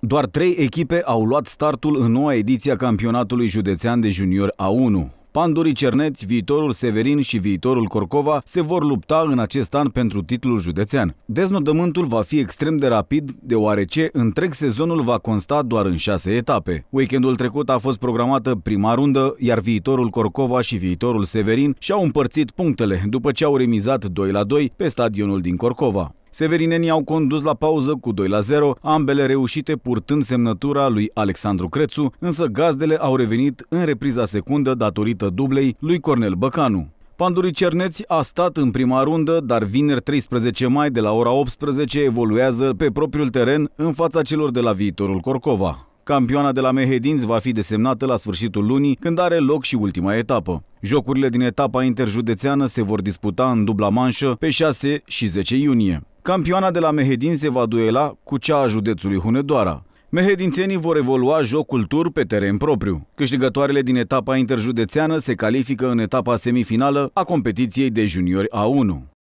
Doar trei echipe au luat startul în noua ediție a campionatului județean de junior A1. Pandurii Cerneți, viitorul Severin și viitorul Corcova se vor lupta în acest an pentru titlul județean. Deznodământul va fi extrem de rapid, deoarece întreg sezonul va consta doar în șase etape. Weekendul trecut a fost programată prima rundă, iar viitorul Corcova și viitorul Severin și-au împărțit punctele după ce au remizat 2 la 2 pe stadionul din Corcova. Severinenii au condus la pauză cu 2 la 0, ambele reușite purtând semnătura lui Alexandru Crețu, însă gazdele au revenit în repriza secundă datorită dublei lui Cornel Băcanu. Pandurii Cerneți a stat în prima rundă, dar vineri 13 mai de la ora 18 evoluează pe propriul teren în fața celor de la viitorul Corcova. Campioana de la Mehedinți va fi desemnată la sfârșitul lunii, când are loc și ultima etapă. Jocurile din etapa interjudețeană se vor disputa în dubla manșă pe 6 și 10 iunie. Campioana de la Mehedin se va duela cu cea a județului Hunedoara. Mehedințenii vor evolua jocul tur pe teren propriu. Câștigătoarele din etapa interjudețeană se califică în etapa semifinală a competiției de juniori A1.